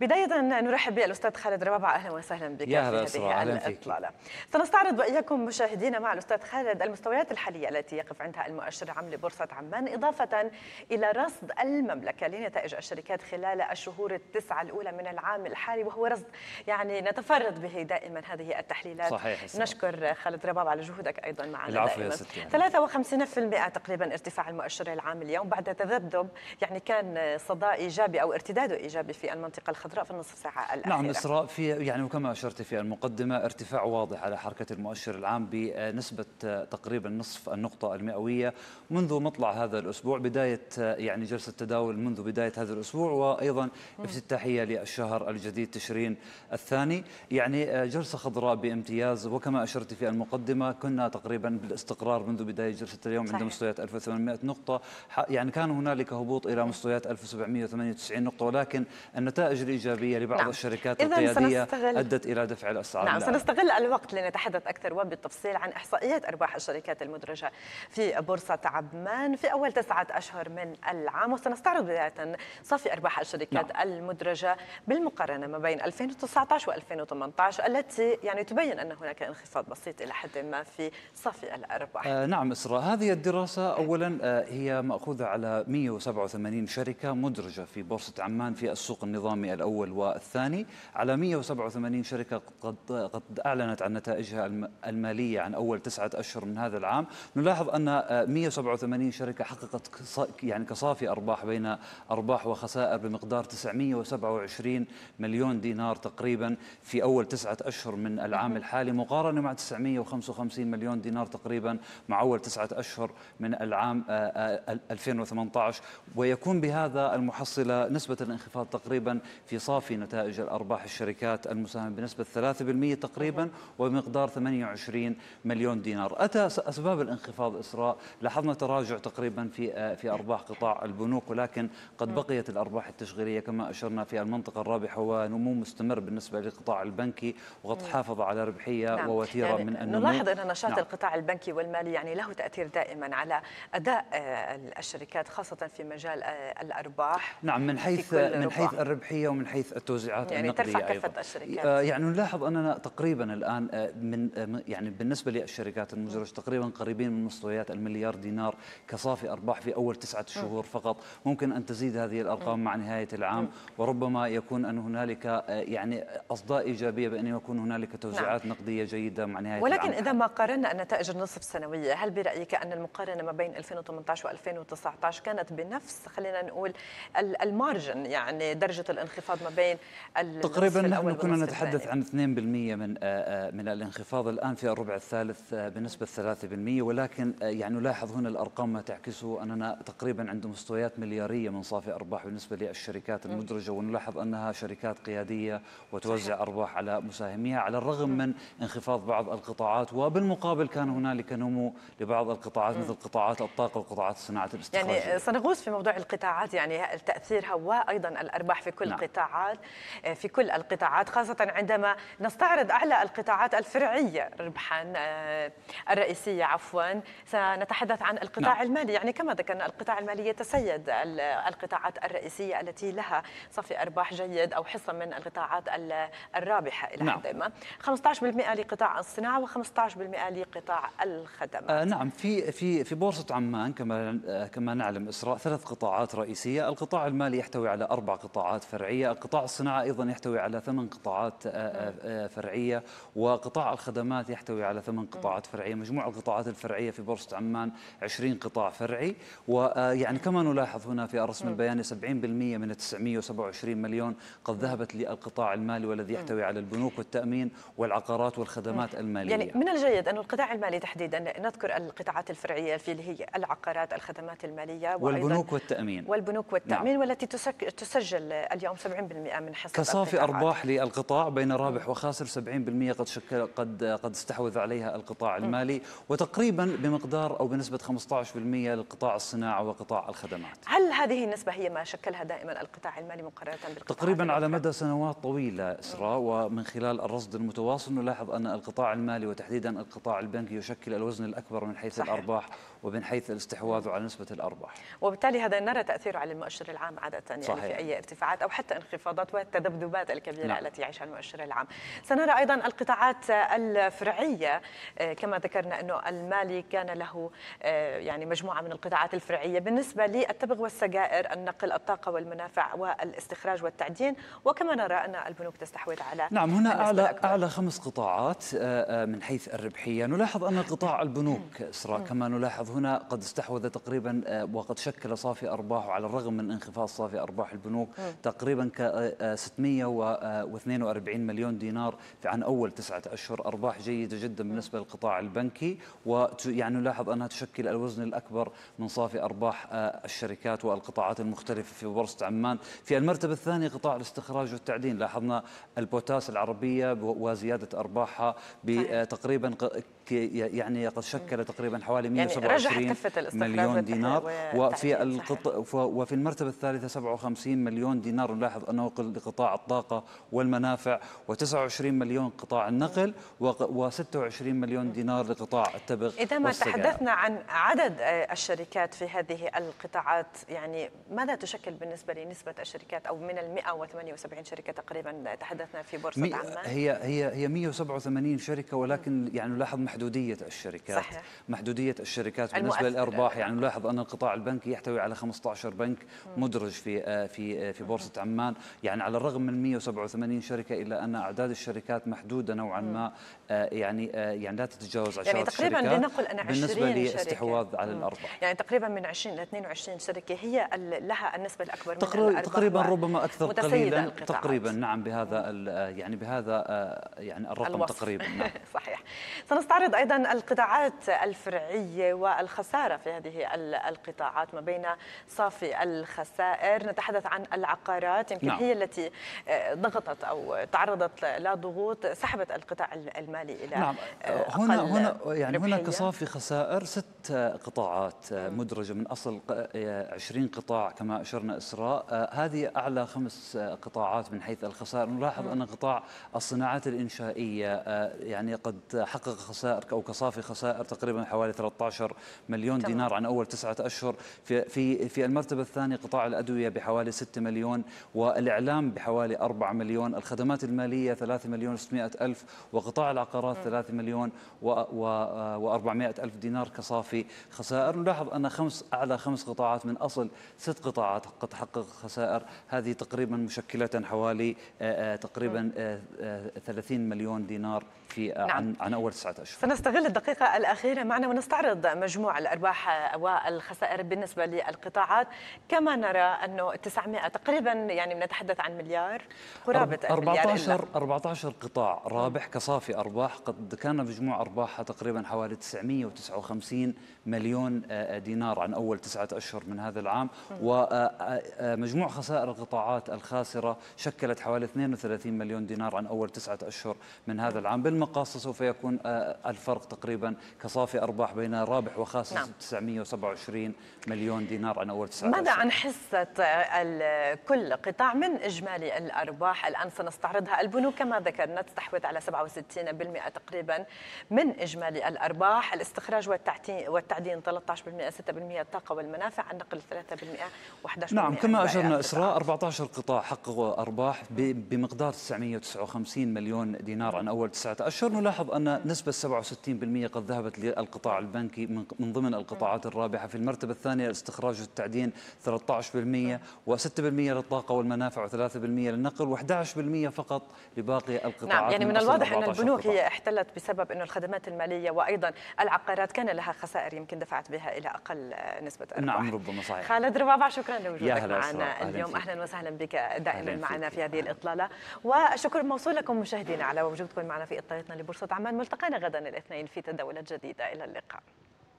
بداية نرحب بالأستاذ خالد ربابع أهلا وسهلا بك يا هلا في هذه الإطلالة سنستعرض وإياكم مشاهدينا مع الأستاذ خالد المستويات الحالية التي يقف عندها المؤشر العام لبورصة عمان إضافة إلى رصد المملكة لنتائج الشركات خلال الشهور التسعة الأولى من العام الحالي وهو رصد يعني نتفرد به دائما هذه التحليلات صحيح نشكر خالد رباب على جهودك أيضا معنا العفو يا 53% يعني. تقريبا ارتفاع المؤشر العام اليوم بعد تذبذب يعني كان صدى إيجابي أو ارتداده إيجابي في المنطقة الخضراء الخضراء في النصف ساعة الأخيرة نعم إسراء في يعني وكما أشرت في المقدمة ارتفاع واضح على حركة المؤشر العام بنسبة تقريبا نصف النقطة المئوية منذ مطلع هذا الأسبوع بداية يعني جلسة تداول منذ بداية هذا الأسبوع وأيضا افتتاحية للشهر الجديد تشرين الثاني يعني آه، جلسة خضراء بامتياز وكما أشرت في المقدمة كنا تقريبا بالاستقرار منذ بداية جلسة اليوم صحيح. عند مستويات 1800 نقطة يعني كان هنالك هبوط إلى مستويات 1798 نقطة ولكن النتائج إيجابية لبعض نعم. الشركات القيادية سنستغل... أدت إلى دفع الأسعار نعم سنستغل الوقت لنتحدث أكثر وبالتفصيل عن إحصائيات أرباح الشركات المدرجة في بورصة عمان في أول تسعة أشهر من العام وسنستعرض بداية صافي أرباح الشركات نعم. المدرجة بالمقارنة ما بين 2019 و2018 التي يعني تبين أن هناك انخفاض بسيط إلى حد ما في صافي الأرباح آه نعم إسراء هذه الدراسة أولا آه هي مأخوذة على 187 شركة مدرجة في بورصة عمان في السوق النظامي الأول الأول والثاني على 187 شركة قد, قد أعلنت عن نتائجها المالية عن أول تسعة أشهر من هذا العام نلاحظ أن 187 آه، شركة حققت يعني كصافي أرباح بين أرباح وخسائر بمقدار 927 مليون دينار تقريبا في أول تسعة أشهر من العام الحالي مقارنة مع 955 مليون دينار تقريبا مع أول تسعة أشهر من العام 2018 آه، آه، ويكون بهذا المحصلة نسبة الانخفاض تقريبا في صافي نتائج الأرباح الشركات المساهمة بنسبة 3% تقريبا ومقدار 28 مليون دينار أتى أسباب الانخفاض إسراء لاحظنا تراجع تقريبا في آه، في أرباح قطاع البنوك ولكن قد نعم. بقيت الأرباح التشغيلية كما أشرنا في المنطقة الرابحة ونمو مستمر بالنسبة للقطاع البنكي وقد نعم. حافظ على ربحية نعم. ووتيرة يعني من النمو نلاحظ أن نشاط نعم. القطاع البنكي والمالي يعني له تأثير دائما على أداء آه، الشركات خاصة في مجال آه، الأرباح نعم من حيث من حيث الربحية من حيث التوزيعات يعني النقدية ترفع كفة أيضا. الشركات آه، يعني نلاحظ أننا تقريبا الآن آه، من آه، يعني بالنسبة للشركات المزرجة تقريبا قريبين من مستويات المليار دينار كصافي أرباح في أول تسعة شهور فقط ممكن أن تزيد هذه الأرقام مع نهاية العام وربما يكون أن هنالك يعني أصداء إيجابية بأن يكون هنالك توزيعات نعم. نقدية جيدة مع نهاية ولكن العام ولكن إذا ما قارنا النتائج النصف سنوية هل برأيك أن المقارنة ما بين 2018 و 2019 كانت بنفس خلينا نقول المارجن يعني درجة الانخفاض الانخفاض ما بين تقريبا نحن كنا نتحدث عن 2% من آه، آه، من الانخفاض الان في الربع الثالث آه، بنسبه 3% ولكن يعني نلاحظ هنا الارقام ما تعكسه اننا تقريبا عند مستويات ملياريه من صافي ارباح بالنسبه للشركات المدرجه ونلاحظ انها شركات قياديه وتوزع ارباح على مساهميها على الرغم من انخفاض بعض القطاعات وبالمقابل كان هنالك نمو لبعض القطاعات مثل قطاعات الطاقه وقطاعات صناعه الاستخراج يعني سنغوص في موضوع القطاعات يعني تاثيرها وايضا الارباح في كل نعم. قطاع القطاعات آه، في كل القطاعات خاصة عندما نستعرض أعلى القطاعات الفرعية ربحا آه، الرئيسية عفوا سنتحدث عن القطاع نعم. المالي يعني كما ذكرنا القطاع المالي يتسيد القطاعات الرئيسية التي لها صافي أرباح جيد أو حصة من القطاعات الرابحة إلى نعم. حد ما 15% لقطاع الصناعة و15% لقطاع الخدمات آه نعم في في في بورصة عمان كما آه، كما نعلم إسراء ثلاث قطاعات رئيسية القطاع المالي يحتوي على أربع قطاعات فرعية قطاع الصناعة أيضا يحتوي على ثمان قطاعات آه، آه، نعم. آه، فرعية وقطاع الخدمات يحتوي على ثمان نعم. قطاعات فرعية مجموع القطاعات الفرعية في بورصة عمان 20 قطاع فرعي ويعني كما نلاحظ هنا في الرسم نعم. البياني 70% من 927 مليون قد ذهبت للقطاع المالي والذي يحتوي على البنوك والتأمين والعقارات والخدمات المالية يعني من الجيد أن القطاع المالي تحديدا نذكر القطاعات الفرعية في اللي هي العقارات الخدمات المالية والبنوك والتأمين والبنوك والتأمين نعم. والتي تسجل اليوم 70 من حصة كصافي أرباح للقطاع بين رابح وخاسر 70% قد شكل قد قد استحوذ عليها القطاع المالي وتقريبا بمقدار أو بنسبة 15% للقطاع الصناعة وقطاع الخدمات هل هذه النسبة هي ما شكلها دائما القطاع المالي مقارنة بالقطاع تقريبا على مدى سنوات طويلة إسراء ومن خلال الرصد المتواصل نلاحظ أن القطاع المالي وتحديدا القطاع البنكي يشكل الوزن الأكبر من حيث صحيح. الأرباح ومن حيث الاستحواذ على نسبة الأرباح وبالتالي هذا نرى تأثيره على المؤشر العام عادة يعني صحيح. في أي ارتفاعات أو حتى الانخفاضات والتذبذبات الكبيرة نعم. التي يعيشها المؤشر العام سنرى أيضا القطاعات الفرعية آه، كما ذكرنا أنه المالي كان له آه، يعني مجموعة من القطاعات الفرعية بالنسبة للتبغ والسجائر النقل الطاقة والمنافع والاستخراج والتعدين وكما نرى أن البنوك تستحوذ على نعم هنا أعلى, أكبر. أعلى خمس قطاعات آه، من حيث الربحية نلاحظ أن قطاع البنوك إسراء كما نلاحظ هنا قد استحوذ تقريبا وقد شكل صافي أرباحه على الرغم من انخفاض صافي أرباح البنوك تقريبا هناك 642 آه، آه، آه، مليون دينار عن اول تسعه اشهر ارباح جيده جدا بالنسبه للقطاع البنكي ويعني نلاحظ انها تشكل الوزن الاكبر من صافي ارباح الشركات والقطاعات المختلفه في بورصه عمان في المرتبه الثانيه قطاع الاستخراج والتعدين لاحظنا البوتاس العربيه وزياده ارباحها بتقريبا يعني قد شكل تقريبا حوالي 127 يعني مليون دينار وفي القط... وفي المرتبة الثالثة 57 مليون دينار نلاحظ أنه لقطاع الطاقة والمنافع و29 مليون قطاع النقل و26 مليون دينار لقطاع التبغ إذا ما والسجارة. تحدثنا عن عدد الشركات في هذه القطاعات يعني ماذا تشكل بالنسبة لنسبة الشركات أو من ال 178 شركة تقريبا تحدثنا في بورصة عمان هي هي هي 187 شركة ولكن يعني نلاحظ محدود محدودية الشركات صحيح. محدودية الشركات بالنسبة للأرباح يعني نلاحظ أن القطاع البنكي يحتوي على 15 بنك مدرج في آه، في آه، في بورصة عمان يعني على الرغم من 187 شركة إلا أن أعداد الشركات محدودة نوعا ما آه، يعني يعني لا تتجاوز 10 يعني تقريبا لنقل أن 20 بالنسبة للاستحواذ على الأرباح يعني تقريبا من 20 إلى 22 شركة هي لها النسبة الأكبر من تقريبا, تقريبا ربما أكثر قليلا تقريبا نعم بهذا يعني بهذا يعني الرقم الوصف. تقريبا نعم. صحيح سنستعرض تعرض أيضا القطاعات الفرعية والخسارة في هذه القطاعات ما بين صافي الخسائر نتحدث عن العقارات يمكن نعم. هي التي آه، ضغطت أو تعرضت لضغوط سحبت القطاع المالي إلى نعم. آه، هنا هنا يعني ربحية. هناك صافي خسائر ست قطاعات آه، مدرجة من أصل 20 آه، قطاع كما أشرنا إسراء آه، هذه أعلى خمس قطاعات من حيث الخسائر نلاحظ أن قطاع الصناعات الإنشائية يعني قد حقق خسائر أو كصافي خسائر تقريبا حوالي 13 مليون دينار عن أول تسعة أشهر في في في المرتبة الثانية قطاع الأدوية بحوالي 6 مليون والإعلام بحوالي 4 مليون الخدمات المالية 3 مليون و600 ألف وقطاع العقارات 3 مليون و400 ألف دينار كصافي في خسائر نلاحظ أن خمس أعلى خمس قطاعات من أصل ست قطاعات قد حقق خسائر هذه تقريبا مشكلة حوالي آه، آه، تقريبا 30 آه، مليون دينار في نعم. عن, أول تسعة أشهر سنستغل الدقيقة الأخيرة معنا ونستعرض مجموع الأرباح والخسائر بالنسبة للقطاعات كما نرى أنه 900 تقريبا يعني بنتحدث عن مليار قرابة 14 مليار 14 قطاع رابح كصافي أرباح قد كان مجموع أرباحها تقريبا حوالي 959 آه، آه، آه، مليون دينار عن أول تسعة أشهر من هذا العام ومجموع خسائر القطاعات الخاسرة شكلت حوالي 32 مليون دينار عن أول تسعة أشهر من هذا العام بالمقاصة سوف يكون الفرق تقريبا كصافي أرباح بين رابح وخاسر نعم. 927 مليون دينار عن أول تسعة ماذا أشهر. عن حصة كل قطاع من إجمالي الأرباح الآن سنستعرضها البنوك كما ذكرنا تستحوذ على 67% تقريبا من إجمالي الأرباح الاستخراج والتعتيم والتعدين 13% 6% الطاقة والمنافع النقل 3% و11% نعم كما أشرنا إسراء 14 قطاع حققوا أرباح بمقدار 959 مليون دينار عن أول تسعة أشهر نلاحظ أن نسبة 67% قد ذهبت للقطاع البنكي من ضمن القطاعات الرابحة في المرتبة الثانية استخراج التعدين 13% و6% للطاقة والمنافع و3% للنقل و11% فقط لباقي القطاعات نعم يعني من الواضح أن البنوك هي احتلت بسبب أنه الخدمات المالية وأيضا العقارات كان لها خسائر الخسائر يمكن دفعت بها إلى أقل نسبة أرباح نعم ربما صحيح خالد ربابع شكرا لوجودك معنا اليوم أهلا وسهلا بك دائما معنا في هذه الإطلالة وشكر موصول لكم مشاهدينا على وجودكم معنا في إطلالتنا لبورصة عمان ملتقانا غدا الاثنين في تداولات جديدة إلى اللقاء